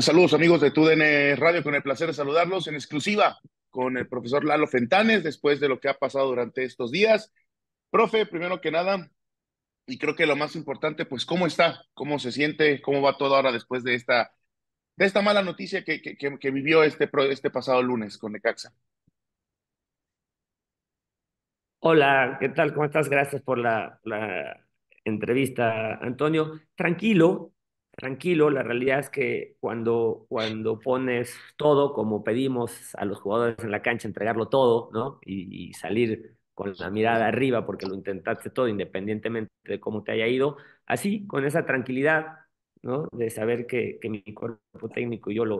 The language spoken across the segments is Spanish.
Saludos amigos de TUDN Radio, con el placer de saludarlos en exclusiva con el profesor Lalo Fentanes después de lo que ha pasado durante estos días. Profe, primero que nada, y creo que lo más importante, pues cómo está, cómo se siente, cómo va todo ahora después de esta, de esta mala noticia que, que, que, vivió este, este pasado lunes con Necaxa. Hola, ¿qué tal? ¿Cómo estás? Gracias por la, la entrevista, Antonio. Tranquilo, tranquilo, la realidad es que cuando, cuando pones todo, como pedimos a los jugadores en la cancha, entregarlo todo, ¿no? Y, salir con la mirada arriba porque lo intentaste todo, independientemente de cómo te haya ido, así, con esa tranquilidad, ¿no? De saber que, mi cuerpo técnico y yo lo,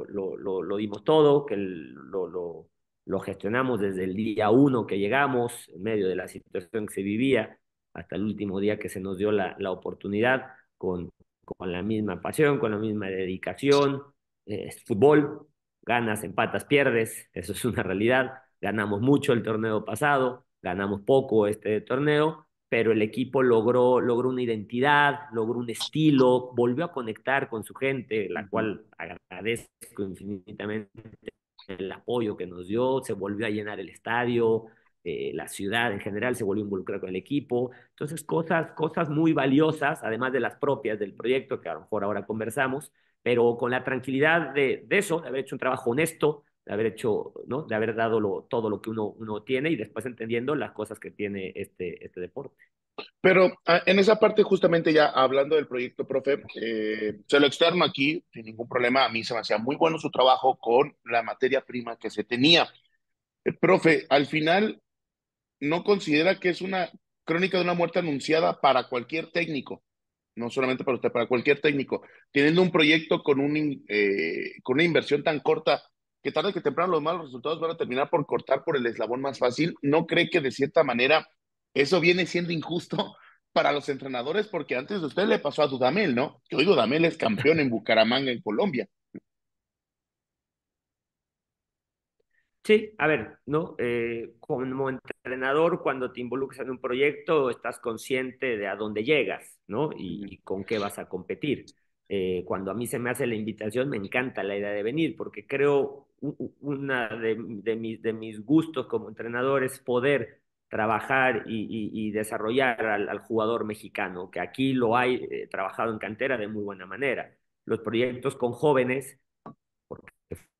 dimos todo, que lo, gestionamos desde el día uno que llegamos, en medio de la situación que se vivía, hasta el último día que se nos dio la, la oportunidad, con, con la misma pasión, con la misma dedicación. es fútbol, ganas, empatas, pierdes, eso es una realidad. Ganamos mucho el torneo pasado, ganamos poco este torneo, pero el equipo logró, logró una identidad, logró un estilo, volvió a conectar con su gente, la cual agradezco infinitamente el apoyo que nos dio, se volvió a llenar el estadio, eh, la ciudad en general se volvió involucrar con el equipo. Entonces, cosas, cosas muy valiosas, además de las propias del proyecto, que a lo mejor ahora conversamos, pero con la tranquilidad de, de eso, de haber hecho un trabajo honesto, de haber hecho, ¿no? De haber dado todo lo que uno, uno tiene y después entendiendo las cosas que tiene este, este deporte. Pero ah, en esa parte, justamente ya hablando del proyecto, profe, eh, se lo externo aquí sin ningún problema. A mí se me hacía muy bueno su trabajo con la materia prima que se tenía. Eh, profe, al final no considera que es una crónica de una muerte anunciada para cualquier técnico, no solamente para usted, para cualquier técnico, teniendo un proyecto con, eh, con una inversión tan corta que tarde que temprano los malos resultados van a terminar por cortar por el eslabón más fácil, ¿no cree que de cierta manera eso viene siendo injusto para los entrenadores? Porque antes de usted le pasó a Dudamel, ¿no? Que hoy Dudamel es campeón en Bucaramanga, en Colombia. Sí, a ver, ¿no? Eh, como entrenador, cuando te involucras en un proyecto, estás consciente de a dónde llegas, ¿no? Y, con qué vas a competir. Eh, cuando a mí se me hace la invitación, me encanta la idea de venir, porque creo una de, de, mis, de mis gustos como entrenador es poder trabajar y, desarrollar al, jugador mexicano, que aquí lo hay eh, trabajado en cantera de muy buena manera. Los proyectos con jóvenes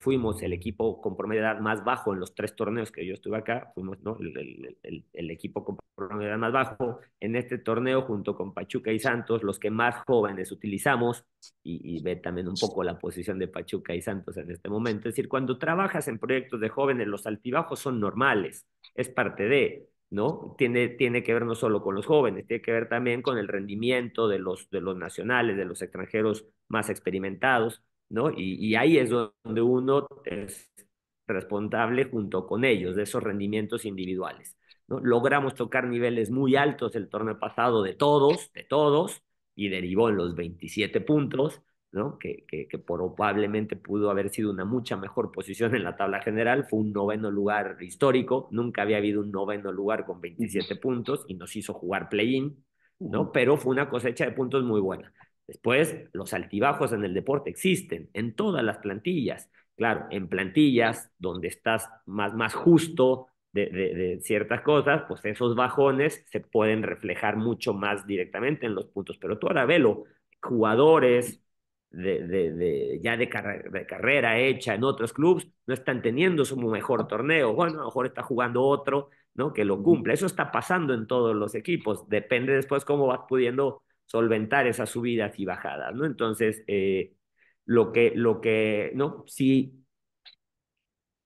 fuimos el equipo con promedio de edad más bajo en los tres torneos que yo estuve acá, fuimos ¿no? el, equipo con promedio de edad más bajo. En este torneo, junto con Pachuca y Santos, los que más jóvenes utilizamos, y, ve también un poco la posición de Pachuca y Santos en este momento. Es decir, cuando trabajas en proyectos de jóvenes, los altibajos son normales, es parte de, ¿no? Tiene, tiene que ver no solo con los jóvenes, tiene que ver también con el rendimiento de los, de los nacionales, de los extranjeros más experimentados. Y, ahí es donde uno es responsable junto con ellos de esos rendimientos individuales. ¿no? Logramos tocar niveles muy altos el torneo pasado de todos, de todos, y derivó en los 27 puntos, Que, probablemente pudo haber sido una mucha mejor posición en la tabla general, fue un noveno lugar histórico, nunca había habido un noveno lugar con 27 puntos y nos hizo jugar play-in, ¿no? Pero fue una cosecha de puntos muy buena. Después, los altibajos en el deporte existen, en todas las plantillas. Claro, en plantillas donde estás más, más justo de, ciertas cosas, pues esos bajones se pueden reflejar mucho más directamente en los puntos. Pero tú ahora velo, jugadores de, ya de, carrera hecha en otros clubes no están teniendo su mejor torneo. Bueno, a lo mejor está jugando otro, ¿no? Que lo cumpla. Eso está pasando en todos los equipos. Depende después cómo vas pudiendo solventar esas subidas y bajadas, ¿no? Entonces, eh, lo que, lo que, ¿no? Si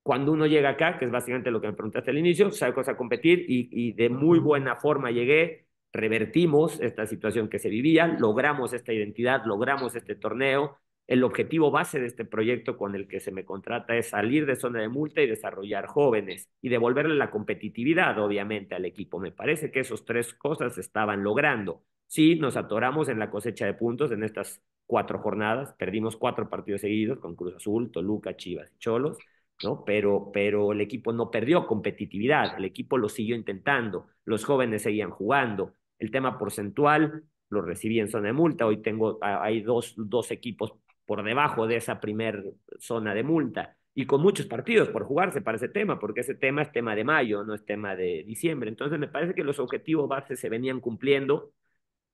cuando uno llega acá, que es básicamente lo que me preguntaste al inicio, sabe a competir y, y de muy buena forma llegué, revertimos esta situación que se vivía, logramos esta identidad, logramos este torneo. El objetivo base de este proyecto con el que se me contrata es salir de zona de multa y desarrollar jóvenes y devolverle la competitividad, obviamente, al equipo. Me parece que esas tres cosas estaban logrando. Sí, nos atoramos en la cosecha de puntos en estas cuatro jornadas, perdimos cuatro partidos seguidos con Cruz Azul, Toluca, Chivas y Cholos, ¿no? Pero, pero el equipo no perdió competitividad, el equipo lo siguió intentando, los jóvenes seguían jugando, el tema porcentual lo recibí en zona de multa, hoy tengo, hay dos, dos equipos por debajo de esa primera zona de multa y con muchos partidos por jugarse para ese tema, porque ese tema es tema de mayo, no es tema de diciembre. Entonces me parece que los objetivos base se venían cumpliendo,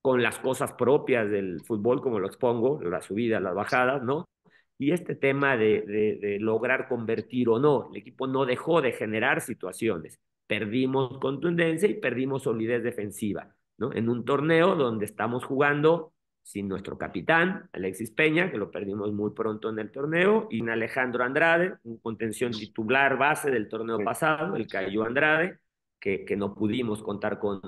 con las cosas propias del fútbol, como lo expongo, la subida las bajadas, ¿no? Y este tema de, lograr convertir o no, el equipo no dejó de generar situaciones. Perdimos contundencia y perdimos solidez defensiva, ¿no? En un torneo donde estamos jugando sin nuestro capitán, Alexis Peña, que lo perdimos muy pronto en el torneo, y en Alejandro Andrade, un contención titular base del torneo pasado, el cayó Andrade, que, que no pudimos contar con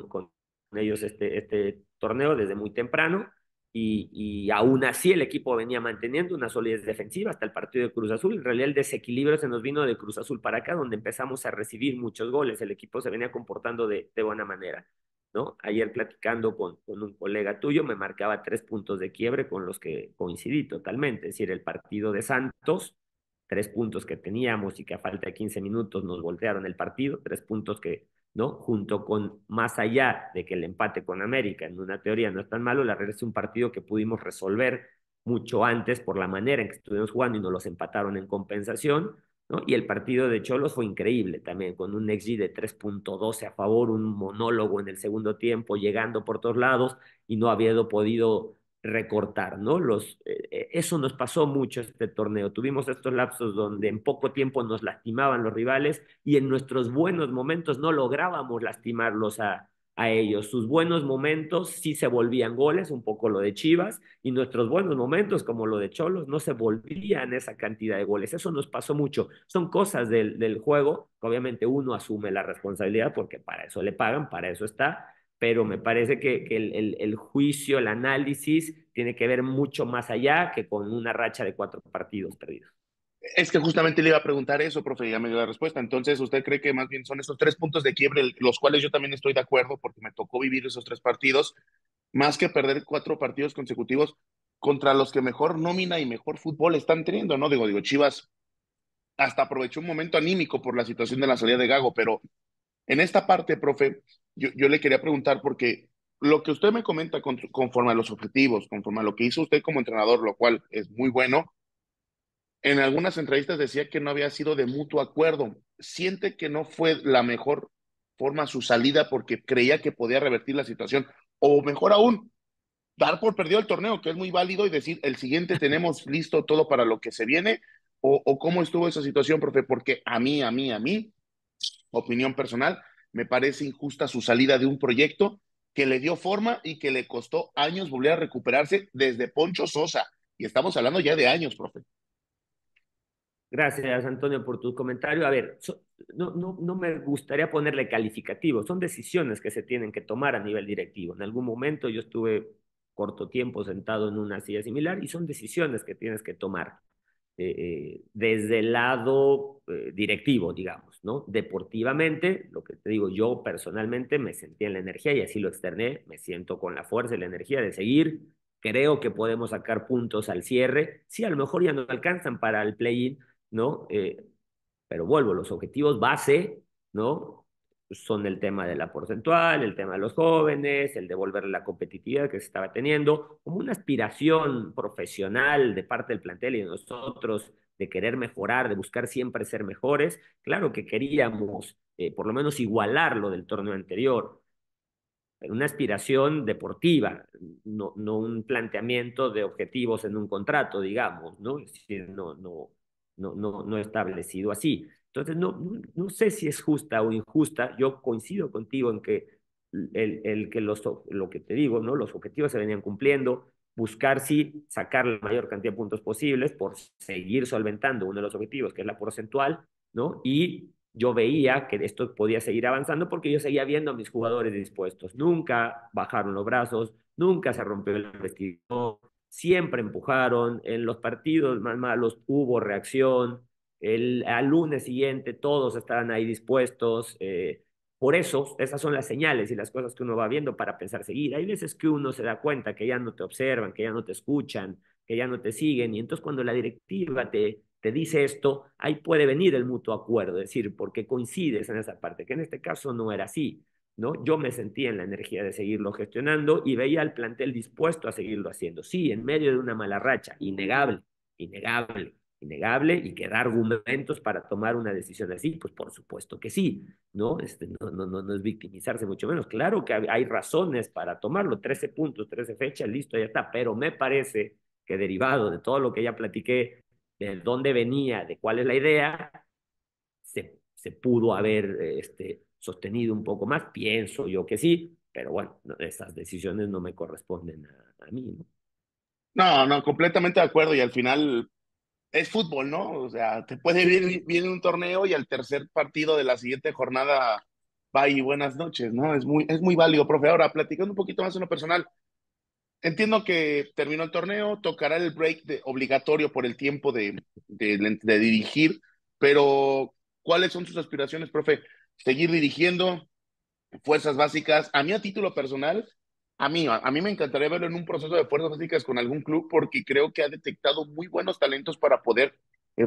ellos este, este, torneo desde muy temprano y, aún así el equipo venía manteniendo una solidez defensiva hasta el partido de Cruz Azul. En realidad el desequilibrio se nos vino de Cruz Azul para acá, donde empezamos a recibir muchos goles. El equipo se venía comportando de, buena manera. ¿no? Ayer platicando con, con, un colega tuyo me marcaba tres puntos de quiebre con los que coincidí totalmente. Es decir, el partido de Santos, tres puntos que teníamos y que a falta de 15 minutos nos voltearon el partido, tres puntos que, ¿no? Junto con, más allá de que el empate con América en una teoría no es tan malo, la realidad es un partido que pudimos resolver mucho antes por la manera en que estuvimos jugando y nos los empataron en compensación, ¿no? Y el partido de Cholos fue increíble también, con un XG de 3.12 a favor, un monólogo en el segundo tiempo, llegando por todos lados y no habiendo podido recortar, ¿no? Los, eh, eh, eso nos pasó mucho este torneo. Tuvimos estos lapsos donde en poco tiempo nos lastimaban los rivales y en nuestros buenos momentos no lográbamos lastimarlos a, ellos. Sus buenos momentos sí se volvían goles, un poco lo de Chivas, y nuestros buenos momentos, como lo de Cholos, no se volvían esa cantidad de goles. Eso nos pasó mucho. Son cosas del, del juego, que obviamente uno asume la responsabilidad porque para eso le pagan, para eso está, pero me parece que, el, el, el, juicio, el análisis, tiene que ver mucho más allá que con una racha de cuatro partidos perdidos. Es que justamente le iba a preguntar eso, profe, y ya me dio la respuesta. Entonces, ¿usted cree que más bien son esos tres puntos de quiebre, los cuales yo también estoy de acuerdo porque me tocó vivir esos tres partidos, más que perder cuatro partidos consecutivos contra los que mejor nómina y mejor fútbol están teniendo, ¿no? Digo, digo, Chivas hasta aprovechó un momento anímico por la situación de la salida de Gago, pero en esta parte, profe, yo, le quería preguntar porque lo que usted me comenta conforme a los objetivos, conforme a lo que hizo usted como entrenador, lo cual es muy bueno, en algunas entrevistas decía que no había sido de mutuo acuerdo. ¿Siente que no fue la mejor forma su salida porque creía que podía revertir la situación? O mejor aún, dar por perdido el torneo, que es muy válido, y decir, el siguiente tenemos listo todo para lo que se viene. ¿O, o cómo estuvo esa situación, profe? Porque a mí, a mí, a mí, opinión personal, me parece injusta su salida de un proyecto que le dio forma y que le costó años volver a recuperarse desde Poncho Sosa. Y estamos hablando ya de años, profe. Gracias, Antonio, por tu comentario. A ver, no, no, no me gustaría ponerle calificativo. Son decisiones que se tienen que tomar a nivel directivo. En algún momento yo estuve corto tiempo sentado en una silla similar y son decisiones que tienes que tomar eh, eh, desde el lado eh, directivo, digamos, ¿no? Deportivamente, lo que te digo, yo personalmente me sentí en la energía y así lo externé, me siento con la fuerza y la energía de seguir, creo que podemos sacar puntos al cierre, si a lo mejor ya no alcanzan para el play-in, ¿no? Eh, pero vuelvo, los objetivos base, ¿no? Son el tema de la porcentual, el tema de los jóvenes, el devolver la competitividad que se estaba teniendo, como una aspiración profesional de parte del plantel y de nosotros de querer mejorar, de buscar siempre ser mejores. Claro que queríamos eh, por lo menos igualar lo del torneo anterior, una aspiración deportiva, no, no un planteamiento de objetivos en un contrato, digamos, ¿no? no, no, no, no, establecido así. Entonces, no, no, sé si es justa o injusta, yo coincido contigo en que el, el que los, lo que te digo, ¿no? Los objetivos se venían cumpliendo, buscar sí sacar la mayor cantidad de puntos posibles por seguir solventando uno de los objetivos, que es la porcentual, ¿no? Y yo veía que esto podía seguir avanzando porque yo seguía viendo a mis jugadores dispuestos. Nunca bajaron los brazos, nunca se rompió el vestido, siempre empujaron. En los partidos más malos hubo reacción. El, al lunes siguiente todos estaban ahí dispuestos. Eh, por eso, esas son las señales y las cosas que uno va viendo para pensar seguir. Hay veces que uno se da cuenta que ya no te observan, que ya no te escuchan, que ya no te siguen. Y entonces cuando la directiva te, te dice esto, ahí puede venir el mutuo acuerdo, es decir, porque coincides en esa parte, que en este caso no era así. ¿no? Yo me sentía en la energía de seguirlo gestionando y veía al plantel dispuesto a seguirlo haciendo. Sí, en medio de una mala racha, innegable, innegable innegable y que da argumentos para tomar una decisión así, pues por supuesto que sí, ¿no? Este, no, no, no, es victimizarse mucho menos. Claro que hay razones para tomarlo, 13 puntos, 13 fechas, listo, ya está, pero me parece que derivado de todo lo que ya platiqué, de dónde venía, de cuál es la idea, se, se pudo haber eh, este, sostenido un poco más, pienso yo que sí, pero bueno, esas decisiones no me corresponden a, a mí, ¿no? No, no, completamente de acuerdo. Y al final, es fútbol, ¿no? O sea, te puede venir un torneo y al tercer partido de la siguiente jornada va y buenas noches, ¿no? Es muy, es muy válido, profe. Ahora, platicando un poquito más en lo personal, entiendo que terminó el torneo, tocará el break obligatorio por el tiempo de, de, de dirigir, pero ¿cuáles son sus aspiraciones, profe? Seguir dirigiendo, fuerzas básicas. A mí a título personal, a mí, a, mí me encantaría verlo en un proceso de fuerzas básicas con algún club porque creo que ha detectado muy buenos talentos para poder eh,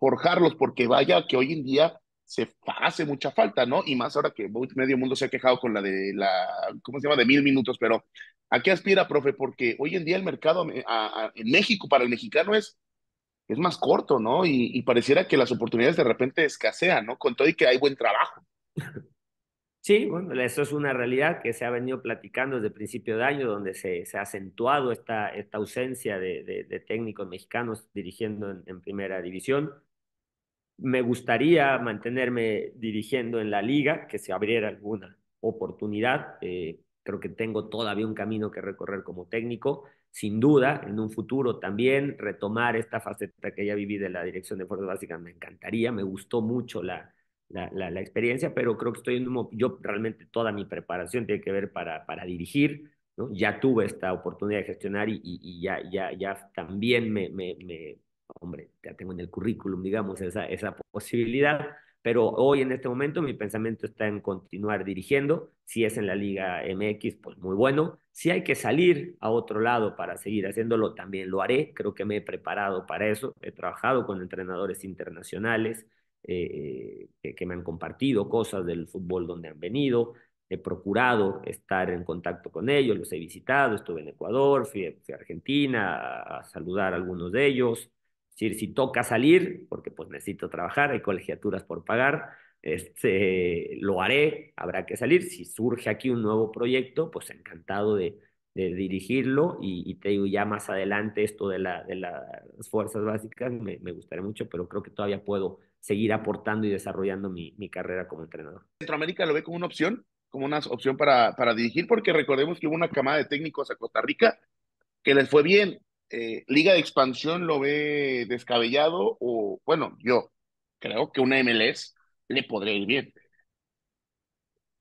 forjarlos, porque vaya que hoy en día se hace mucha falta, ¿no? Y más ahora que medio mundo se ha quejado con la de la, ¿cómo se llama? De mil minutos, pero ¿a qué aspira, profe? Porque hoy en día el mercado eh, en México para el mexicano es, es más corto, ¿no? Y, y, pareciera que las oportunidades de repente escasean, ¿no? Con todo y que hay buen trabajo. Sí, bueno, eso es una realidad que se ha venido platicando desde el principio de año, donde se, se ha acentuado esta, esta ausencia de, de, técnicos mexicanos dirigiendo en, primera división. Me gustaría mantenerme dirigiendo en la liga, que se abriera alguna oportunidad. Eh, creo que tengo todavía un camino que recorrer como técnico. Sin duda, en un futuro también retomar esta faceta que ya viví de la dirección de fuerzas básicas me encantaría. Me gustó mucho la, la, experiencia, pero creo que estoy en Yo realmente toda mi preparación tiene que ver para, para dirigir, Ya tuve esta oportunidad de gestionar y, ya, ya, ya también me, Hombre, ya tengo en el currículum, digamos, esa, esa posibilidad, pero hoy en este momento mi pensamiento está en continuar dirigiendo. Si es en la Liga MX, pues muy bueno. Si hay que salir a otro lado para seguir haciéndolo, también lo haré. Creo que me he preparado para eso. He trabajado con entrenadores internacionales. Eh, eh, que, me han compartido cosas del fútbol donde han venido. He procurado estar en contacto con ellos, los he visitado, estuve en Ecuador, fui, a Argentina a, saludar a algunos de ellos. decir, si toca salir, porque pues necesito trabajar, hay colegiaturas por pagar, este, lo haré, habrá que salir. Si surge aquí un nuevo proyecto, pues encantado de, dirigirlo y, te digo ya más adelante esto de, la, de las fuerzas básicas me, me gustaría mucho, pero creo que todavía puedo seguir aportando y desarrollando mi, carrera como entrenador. ¿Centroamérica lo ve como una opción? como una opción para, para, dirigir, porque recordemos que hubo una camada de técnicos a Costa Rica que les fue bien. Eh, Liga de Expansión lo ve descabellado o, bueno, yo creo que una MLS le podría ir bien.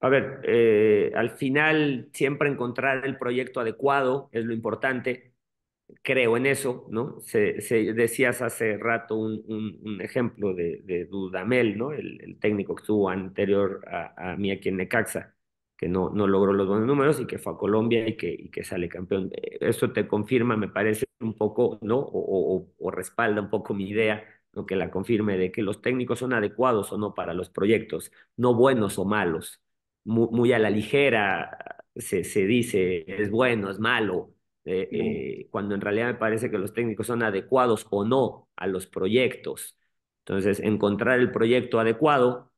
A ver, eh, al final siempre encontrar el proyecto adecuado es lo importante creo en eso, ¿no? Se, decías hace rato un, ejemplo de, Dudamel, ¿no? El, técnico que estuvo anterior a, a mí aquí en Necaxa, que no, no logró los buenos números y que fue a Colombia y que, que sale campeón. ¿Esto te confirma, me parece, un poco, ¿no? O, o, respalda un poco mi idea, lo Que la confirme de que los técnicos son adecuados o no para los proyectos, no buenos o malos. Muy, muy a la ligera se dice, es bueno, es malo, eh, eh, cuando en realidad me parece que los técnicos son adecuados o no a los proyectos. Entonces, encontrar el proyecto adecuado,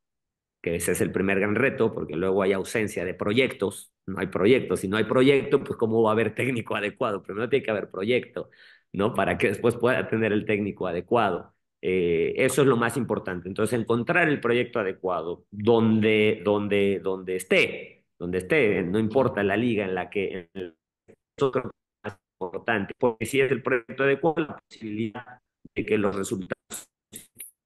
que ese es el primer gran reto, porque luego hay ausencia de proyectos, no hay proyectos. Si no hay proyecto, pues ¿cómo va a haber técnico adecuado? Primero tiene que haber proyecto, ¿no? Para que después pueda tener el técnico adecuado. Eh, eso es lo más importante. Entonces, encontrar el proyecto adecuado donde, donde, donde esté, donde esté, no importa la liga en la que importante, porque si es el proyecto adecuado, la posibilidad de que los resultados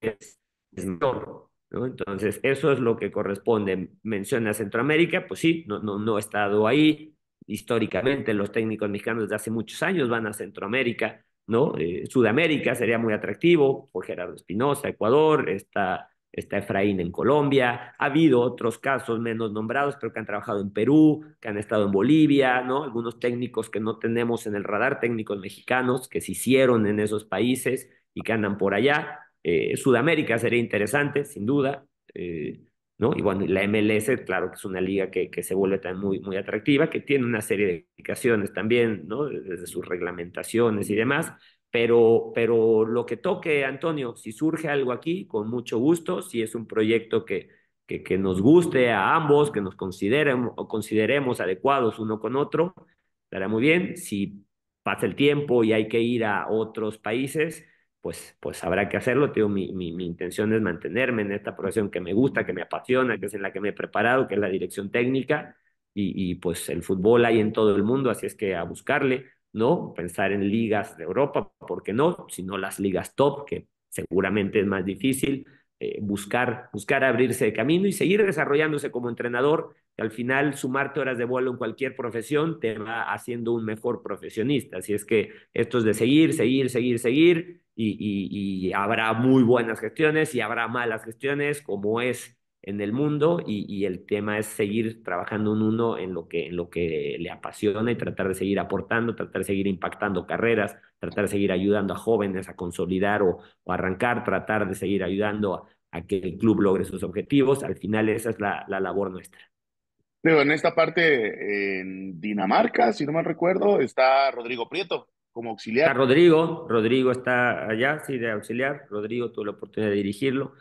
es, mejor ¿no? Entonces, eso es lo que corresponde. Menciona Centroamérica, pues sí, no, no, no ha estado ahí. Históricamente, los técnicos mexicanos desde hace muchos años van a Centroamérica, ¿no? Eh, Sudamérica sería muy atractivo por Gerardo Espinosa, Ecuador, está está Efraín en Colombia, ha habido otros casos menos nombrados, pero que han trabajado en Perú, que han estado en Bolivia, ¿no? Algunos técnicos que no tenemos en el radar, técnicos mexicanos que se hicieron en esos países y que andan por allá. Eh, Sudamérica sería interesante, sin duda, eh, ¿no? Y bueno, la MLS, claro que es una liga que, se vuelve también muy, muy atractiva, que tiene una serie de indicaciones también, ¿no? Desde sus reglamentaciones y demás, pero, pero lo que toque, Antonio, si surge algo aquí, con mucho gusto, si es un proyecto que, que, nos guste a ambos, que nos consideremos, adecuados uno con otro, estará muy bien. Si pasa el tiempo y hay que ir a otros países, pues, pues habrá que hacerlo. Tengo mi, intención es mantenerme en esta profesión que me gusta, que me apasiona, que es en la que me he preparado, que es la dirección técnica. Y, y pues el fútbol hay en todo el mundo, así es que a buscarle. ¿no? Pensar en ligas de Europa, porque no? Sino las ligas top, que seguramente es más difícil, eh, buscar, abrirse de camino y seguir desarrollándose como entrenador, que al final sumarte horas de vuelo en cualquier profesión te va haciendo un mejor profesionista. Así es que esto es de seguir, seguir, seguir, seguir, y, y habrá muy buenas gestiones y habrá malas gestiones, como es en el mundo y, el tema es seguir trabajando un uno en lo, que, en lo que le apasiona y tratar de seguir aportando, tratar de seguir impactando carreras, tratar de seguir ayudando a jóvenes a consolidar o, arrancar, tratar de seguir ayudando a, que el club logre sus objetivos. Al final esa es la, labor nuestra. Pero en esta parte, en Dinamarca, si no mal recuerdo, está Rodrigo Prieto como auxiliar. Está Rodrigo, Rodrigo está allá, sí, de auxiliar. Rodrigo tuvo la oportunidad de dirigirlo.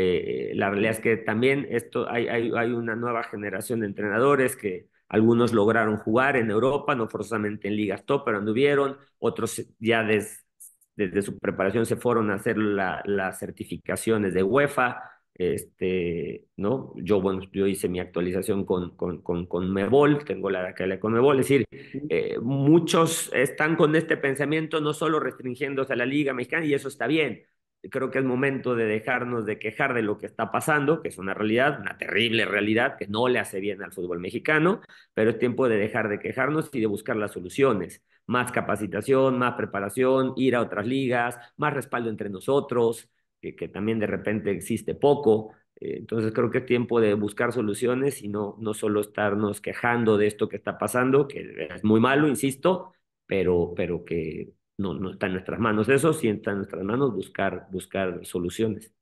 Eh, la realidad es que también esto, hay, una nueva generación de entrenadores que algunos lograron jugar en Europa, no forzosamente en ligas top, pero anduvieron, otros ya desde su preparación se fueron a hacer las certificaciones de UEFA, este, ¿no? Yo, bueno, hice mi actualización con, con, con, con Mebol, tengo la de con Mebol, es decir, eh, muchos están con este pensamiento no solo restringiéndose a la Liga Mexicana, y eso está bien, creo que es momento de dejarnos de quejar de lo que está pasando, que es una realidad, una terrible realidad que no le hace bien al fútbol mexicano, pero es tiempo de dejar de quejarnos y de buscar las soluciones. Más capacitación, más preparación, ir a otras ligas, más respaldo entre nosotros, que, que también de repente existe poco. Eh, entonces creo que es tiempo de buscar soluciones y no, no solo estarnos quejando de esto que está pasando, que es muy malo, insisto, pero, pero que no, no está en nuestras manos. Eso sí está en nuestras manos buscar, buscar soluciones.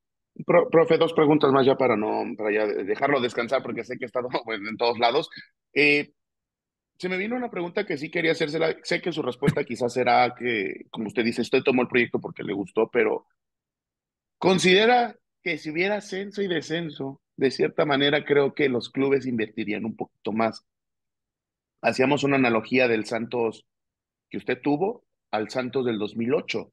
profe, dos preguntas más ya para no para ya dejarlo descansar porque sé que ha estado en todos lados. Eh, se me vino una pregunta que sí quería hacérsela. Sé que su respuesta quizás será que, como usted dice, usted tomó el proyecto porque le gustó, pero ¿considera que si hubiera ascenso y descenso, de cierta manera creo que los clubes invertirían un poquito más? Hacíamos una analogía del Santos que usted tuvo al Santos del 2008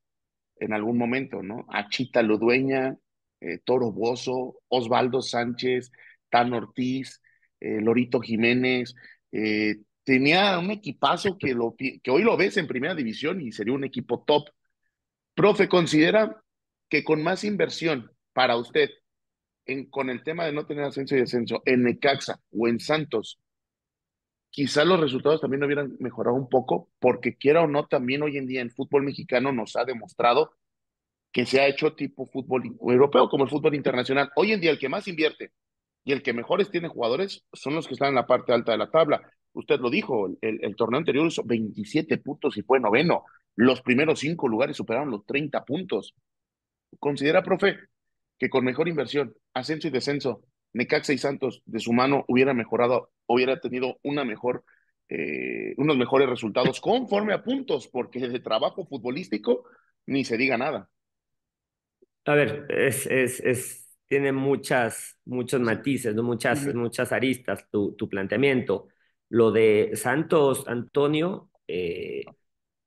en algún momento, ¿no? A Chita Ludueña, eh, Toro Bozo, Osvaldo Sánchez, Tan Ortiz, eh, Lorito Jiménez. Eh, tenía un equipazo que, lo, que hoy lo ves en primera división y sería un equipo top. Profe, ¿considera que con más inversión para usted, con el tema de no tener ascenso y descenso, en Necaxa o en Santos, Quizás los resultados también hubieran mejorado un poco, porque quiera o no, también hoy en día el fútbol mexicano nos ha demostrado que se ha hecho tipo fútbol europeo, como el fútbol internacional. Hoy en día el que más invierte y el que mejores tiene jugadores son los que están en la parte alta de la tabla. Usted lo dijo, el, el torneo anterior hizo 27 puntos y fue noveno. Los primeros cinco lugares superaron los 30 puntos. Considera, profe, que con mejor inversión, ascenso y descenso, Necaxa y Santos de su mano hubiera mejorado, hubiera tenido una mejor, eh, unos mejores resultados conforme a puntos, porque de trabajo futbolístico ni se diga nada. A ver, es, es, es tiene muchas, muchos matices, muchas, muchas aristas tu, tu, planteamiento. Lo de Santos Antonio, eh,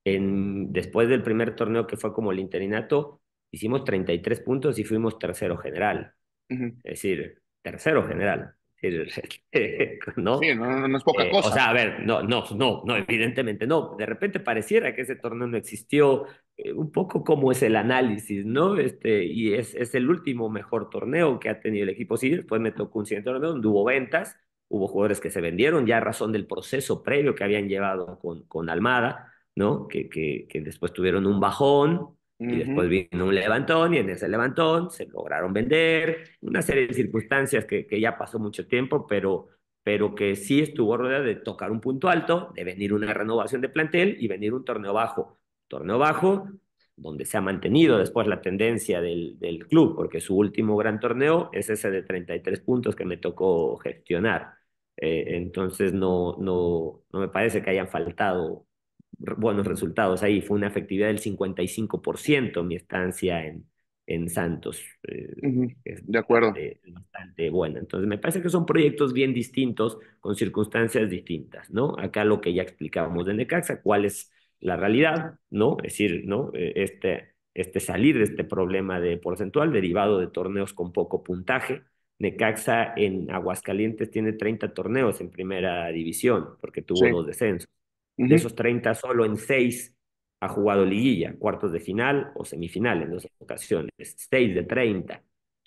en, después del primer torneo que fue como el interinato, hicimos 33 puntos y fuimos tercero general. Es decir, tercero general. ¿no? Sí, no, no, es poca eh, cosa. O sea, a ver, no, no, no, no, evidentemente no. De repente pareciera que ese torneo no existió, eh, un poco como es el análisis, ¿no? Este, y es, es el último mejor torneo que ha tenido el equipo. Sí, después me tocó un siguiente torneo donde hubo ventas, hubo jugadores que se vendieron ya a razón del proceso previo que habían llevado con, con Almada, ¿no? Que, que, que después tuvieron un bajón, y después vino un levantón y en ese levantón se lograron vender, una serie de circunstancias que, que ya pasó mucho tiempo, pero, pero que sí estuvo rodeada de tocar un punto alto, de venir una renovación de plantel y venir un torneo bajo. Torneo bajo donde se ha mantenido después la tendencia del, del club, porque su último gran torneo es ese de 33 puntos que me tocó gestionar. Eh, entonces no, no, no me parece que hayan faltado buenos resultados ahí. Fue una efectividad del 55% mi estancia en, en Santos. Eh, de acuerdo. Bastante, buena. Entonces, me parece que son proyectos bien distintos, con circunstancias distintas, ¿no? Acá lo que ya explicábamos de Necaxa, cuál es la realidad, ¿no? Es decir, ¿no? E, este, este salir de este problema de porcentual derivado de torneos con poco puntaje. Necaxa en Aguascalientes tiene 30 torneos en primera división, porque tuvo dos descensos. De esos 30, solo en 6 ha jugado liguilla, cuartos de final o semifinal en dos ocasiones, 6 de 30.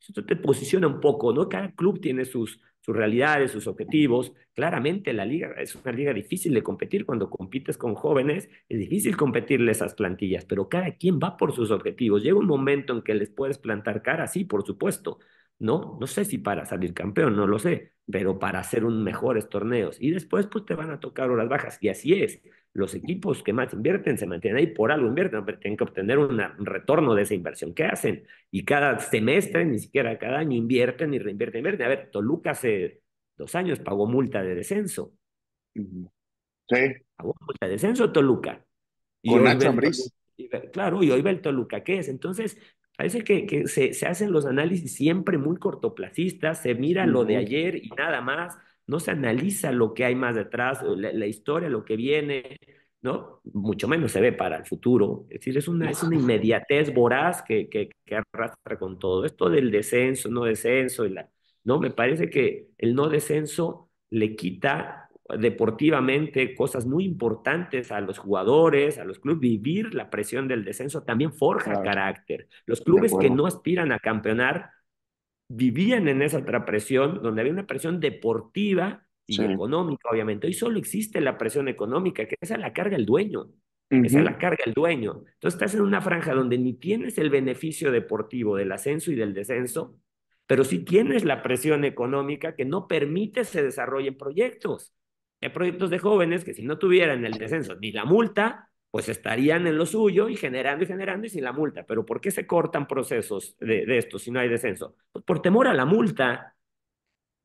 Eso te posiciona un poco, ¿no? Cada club tiene sus, sus realidades, sus objetivos. Claramente la liga es una liga difícil de competir cuando compites con jóvenes, es difícil competirle esas plantillas, pero cada quien va por sus objetivos. Llega un momento en que les puedes plantar cara, sí, por supuesto, ¿no? No sé si para salir campeón, no lo sé, pero para hacer un mejores torneos. Y después, pues te van a tocar horas bajas. Y así es. Los equipos que más invierten se mantienen ahí, por algo invierten, pero tienen que obtener un retorno de esa inversión que hacen. Y cada semestre, ni siquiera cada año, invierten y reinvierten, invierten. A ver, Toluca hace dos años pagó multa de descenso. Sí. Pagó multa de descenso Toluca. Con Claro, y hoy ve el Toluca, ¿qué es? Entonces, Parece que, se, hacen los análisis siempre muy cortoplacistas, se mira lo de ayer y nada más, no se analiza lo que hay más detrás, la, historia, lo que viene, ¿no? Mucho menos se ve para el futuro. Es decir, es una, es una inmediatez voraz que, arrastra con todo. Esto del descenso, no descenso, y la, ¿no? Me parece que el no descenso le quita deportivamente cosas muy importantes a los jugadores, a los clubes, vivir la presión del descenso también forja carácter. Los clubes que no aspiran a campeonar vivían en esa otra presión, donde había una presión deportiva y económica, obviamente. Hoy solo existe la presión económica, que esa la carga el dueño. la carga el dueño. Entonces estás en una franja donde ni tienes el beneficio deportivo del ascenso y del descenso, pero sí tienes la presión económica que no permite se desarrollen proyectos. Hay proyectos de jóvenes que si no tuvieran el descenso ni la multa, pues estarían en lo suyo y generando y generando y sin la multa. Pero ¿por qué se cortan procesos de, de esto si no hay descenso? Pues por temor a la multa.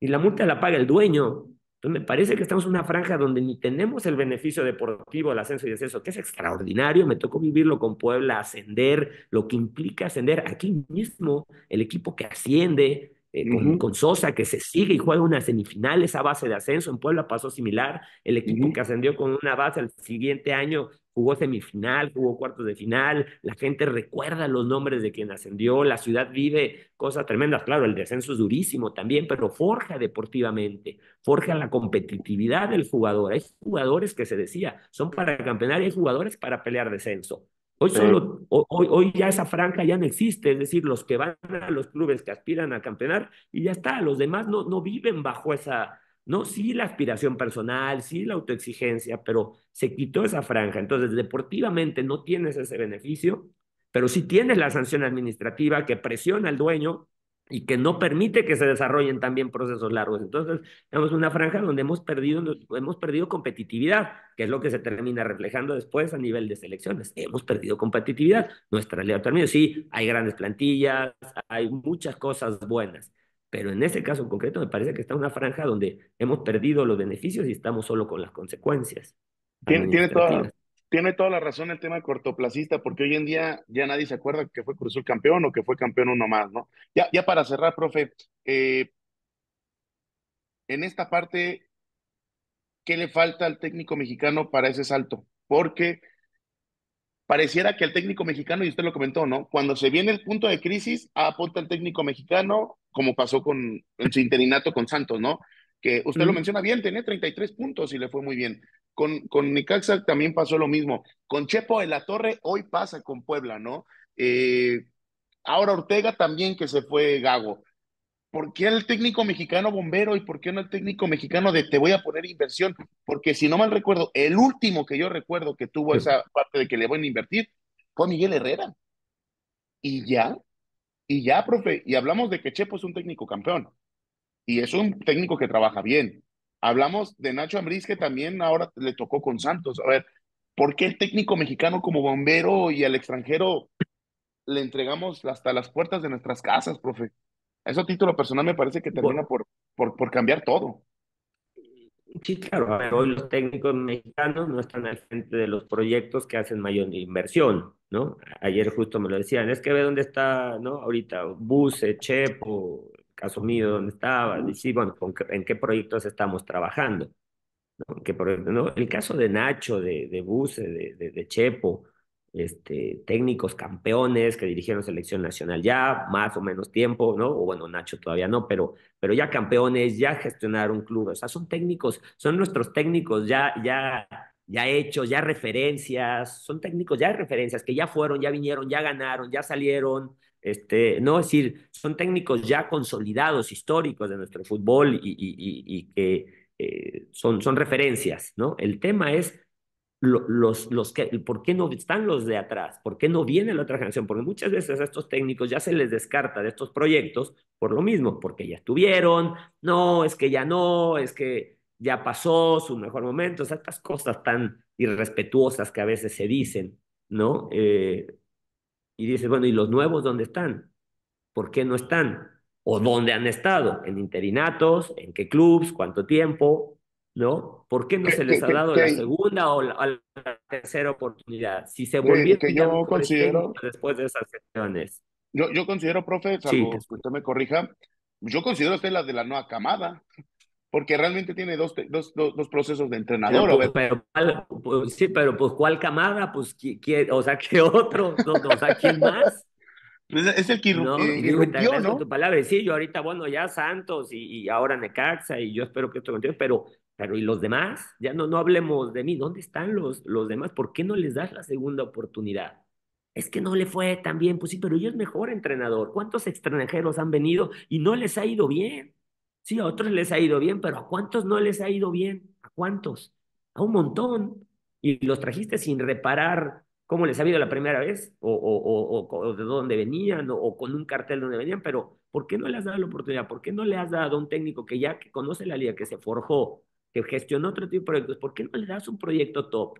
Y la multa la paga el dueño. Entonces me parece que estamos en una franja donde ni tenemos el beneficio deportivo del ascenso y descenso, que es extraordinario. Me tocó vivirlo con Puebla, ascender, lo que implica ascender. Aquí mismo, el equipo que asciende eh, con, Sosa, que se sigue y juega una semifinal, esa base de ascenso. En Puebla pasó similar, el equipo que ascendió con una base al siguiente año jugó semifinal, jugó cuartos de final, la gente recuerda los nombres de quien ascendió, la ciudad vive cosas tremendas, claro, el descenso es durísimo también, pero forja deportivamente, forja la competitividad del jugador. Hay jugadores que se decía, son para campeonar y hay jugadores para pelear descenso. Hoy, solo, hoy, hoy, ya esa franja ya no existe, es decir, los que van a los clubes que aspiran a campeonar y ya está, los demás no, no viven bajo esa, no, sí la aspiración personal, sí la autoexigencia, pero se quitó esa franja. Entonces, deportivamente no tienes ese beneficio, pero sí tienes la sanción administrativa que presiona al dueño y que no permite que se desarrollen también procesos largos. Entonces, tenemos una franja donde hemos perdido, hemos perdido competitividad, que es lo que se termina reflejando después a nivel de selecciones. Hemos perdido competitividad, nuestra liga terminado Sí, hay grandes plantillas, hay muchas cosas buenas, pero en ese caso en concreto me parece que está una franja donde hemos perdido los beneficios y estamos solo con las consecuencias. Tiene, tiene toda, tiene toda la razón el tema cortoplacista, porque hoy en día ya nadie se acuerda que fue Cruzul campeón o que fue campeón uno más, ¿no? Ya, ya para cerrar, profe, eh, en esta parte, ¿qué le falta al técnico mexicano para ese salto? Porque pareciera que el técnico mexicano, y usted lo comentó, ¿no? Cuando se viene el punto de crisis, apunta el técnico mexicano, como pasó con en su interinato con Santos, ¿no? Que usted lo menciona bien, tenía 33 puntos y le fue muy bien. Con, con también pasó lo mismo. Con Chepo de la Torre hoy pasa con Puebla, ¿no? Eh, ahora Ortega también que se fue Gago. ¿Por qué el técnico mexicano bombero y por qué no el técnico mexicano de te voy a poner inversión? Porque si no mal recuerdo, el último que yo recuerdo que tuvo esa parte de que le voy a invertir fue Miguel Herrera. Y ya, y ya, profe, y hablamos de que Chepo es un técnico campeón. Y es un técnico que trabaja bien. Hablamos de Nacho Ambrís, que también ahora le tocó con Santos. A ver, ¿por qué el técnico mexicano como bombero y al extranjero le entregamos hasta las puertas de nuestras casas, profe? Eso a título personal me parece que termina por, por, cambiar todo. Sí, claro, hoy los técnicos mexicanos no están al frente de los proyectos que hacen mayor inversión, ¿no? Ayer justo me lo decían, es que ve dónde está, ¿no? Ahorita, Buse, Chepo, caso mío, dónde estaba, y sí, bueno, en qué proyectos estamos trabajando. que El caso de Nacho, de, de Buse, de, de, Chepo, este, técnicos campeones que dirigieron selección nacional ya, más o menos tiempo, ¿no? O bueno, Nacho todavía no, pero, pero ya campeones, ya gestionaron clubes, o sea, son técnicos, son nuestros técnicos ya, ya, ya hechos, ya referencias, son técnicos ya referencias que ya fueron, ya vinieron, ya ganaron, ya salieron, este, no, es decir, son técnicos ya consolidados, históricos de nuestro fútbol y, que eh, son, son referencias, ¿no? El tema es los, los que, ¿por qué no están los de atrás? ¿Por qué no viene la otra generación? Porque muchas veces a estos técnicos ya se les descarta de estos proyectos por lo mismo, porque ya estuvieron, no, es que ya no, es que ya pasó su mejor momento, esas cosas tan irrespetuosas que a veces se dicen, ¿no? Eh, y dices, bueno, ¿y los nuevos dónde están? ¿Por qué no están? ¿O dónde han estado? ¿En interinatos? ¿En qué clubs? ¿Cuánto tiempo? ¿No? ¿Por qué no se les ha dado la segunda o la, tercera oportunidad? Si se volvieron después de esas sesiones. Yo, considero, profe, salvo que usted me corrija, yo considero usted la de la nueva camada porque realmente tiene dos, dos, dos, procesos de entrenador. Pues, pues, sí, pero pues ¿cuál camada? Pues, o sea, ¿qué otro? o sea, ¿quién más? Pues, es el que no, eh, ¿no? Tu palabra. Sí, yo ahorita, bueno, ya Santos y, ahora Necaxa y yo espero que esto continúe, pero, pero ¿y los demás? Ya no, no hablemos de mí. ¿Dónde están los, los demás? ¿Por qué no les das la segunda oportunidad? Es que no le fue tan bien, pues sí, pero yo es mejor entrenador. ¿Cuántos extranjeros han venido y no les ha ido bien? Sí, a otros les ha ido bien, pero ¿a cuántos no les ha ido bien? ¿A cuántos? A un montón. Y los trajiste sin reparar cómo les ha ido la primera vez, o, de dónde venían, o, con un cartel donde venían, pero ¿por qué no le has dado la oportunidad? ¿Por qué no le has dado a un técnico que ya que conoce la liga, que se forjó, que gestionó otro tipo de proyectos, ¿por qué no le das un proyecto top?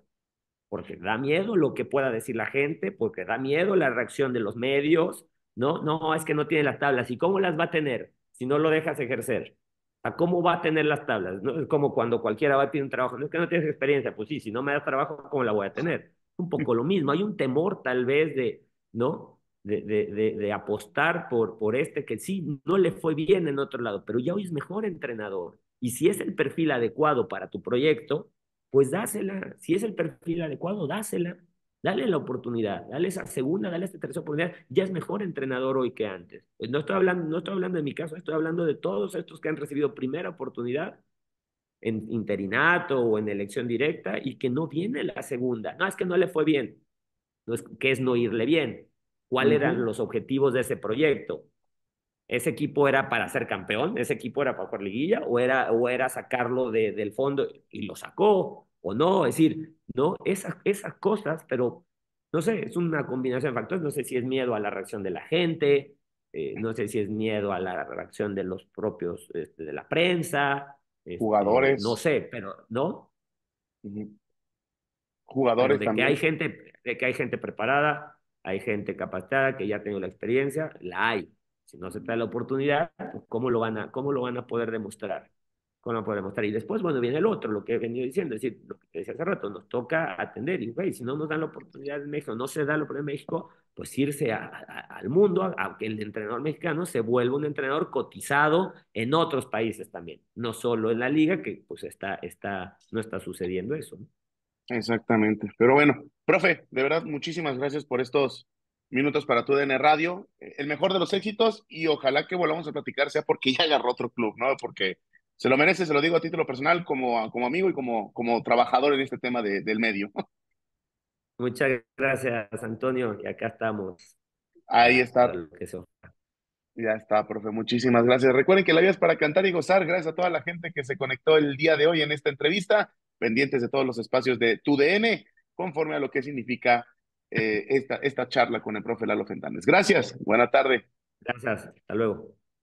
Porque da miedo lo que pueda decir la gente, porque da miedo la reacción de los medios, ¿no? No, es que no tiene las tablas. ¿Y cómo las va a tener? si no lo dejas ejercer? ¿A cómo va a tener las tablas? ¿No? Es como cuando cualquiera va a tener un trabajo. No es que no tienes experiencia, pues sí, si no me das trabajo, ¿cómo la voy a tener? Un poco lo mismo. Hay un temor tal vez de, ¿no? De, de, de, apostar por, por este que sí, no le fue bien en otro lado, pero ya hoy es mejor entrenador. Y si es el perfil adecuado para tu proyecto, pues dásela. Si es el perfil adecuado, dásela. Dale la oportunidad, dale esa segunda, dale esta tercera oportunidad. Ya es mejor entrenador hoy que antes. Eh, no estoy hablando, no estoy hablando de mi caso, estoy hablando de todos estos que han recibido primera oportunidad en interinato o en elección directa y que no viene la segunda. No es que no le fue bien, no es que es no irle bien. ¿Cuáles eran los objetivos de ese proyecto? ¿Ese equipo era para ser campeón? ¿Ese equipo era para jugar liguilla? ¿O era, o era sacarlo del fondo? Y lo sacó o no, es decir, ¿no? Esas, esas cosas, pero no sé, es una combinación de factores, no sé si es miedo a la reacción de la gente, eh, no sé si es miedo a la reacción de los propios, este, de la prensa. Este, Jugadores. No sé, pero, ¿no? Jugadores de Que hay gente, de que hay gente preparada, hay gente capacitada que ya ha tenido la experiencia, la hay. Si no se te da la oportunidad, pues, ¿cómo, lo van a, ¿cómo lo van a poder demostrar? con lo podemos estar. Y después, bueno, viene el otro, lo que he venido diciendo, es decir, lo que te decía hace rato, nos toca atender. Y, güey, si no nos dan la oportunidad en México, no se da la oportunidad en México, pues irse al mundo, aunque el entrenador mexicano se vuelva un entrenador cotizado en otros países también, no solo en la liga, que pues está, está, no está sucediendo eso. Exactamente. Pero bueno, profe, de verdad, muchísimas gracias por estos minutos para tu DN Radio. El mejor de los éxitos y ojalá que volvamos a platicar sea porque ya agarró otro club, ¿no? Porque se lo merece, se lo digo a título personal, como, como amigo y como, como trabajador en este tema del medio. Muchas gracias, Antonio, y acá estamos. Ahí está. Ya está, profe, muchísimas gracias. Recuerden que la vida es para cantar y gozar. Gracias a toda la gente que se conectó el día de hoy en esta entrevista, pendientes de todos los espacios de tu DN, conforme a lo que significa eh, esta, esta charla con el profe Lalo Fentanes. Gracias, buena tarde. Gracias, hasta luego.